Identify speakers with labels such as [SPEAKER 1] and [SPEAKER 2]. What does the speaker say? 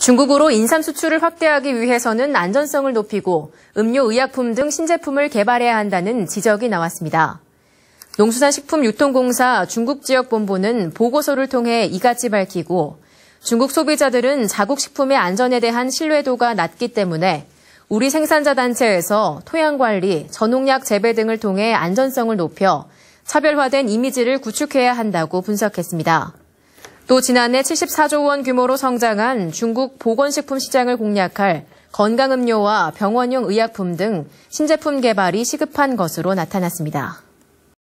[SPEAKER 1] 중국으로 인삼 수출을 확대하기 위해서는 안전성을 높이고 음료 의약품 등 신제품을 개발해야 한다는 지적이 나왔습니다. 농수산식품유통공사 중국 지역본부는 보고서를 통해 이같이 밝히고 중국 소비자들은 자국 식품의 안전에 대한 신뢰도가 낮기 때문에 우리 생산자 단체에서 토양 관리, 전농약 재배 등을 통해 안전성을 높여 차별화된 이미지를 구축해야 한다고 분석했습니다. 또 지난해 74조 원 규모로 성장한 중국 보건식품 시장을 공략할 건강음료와 병원용 의약품 등 신제품 개발이 시급한 것으로 나타났습니다.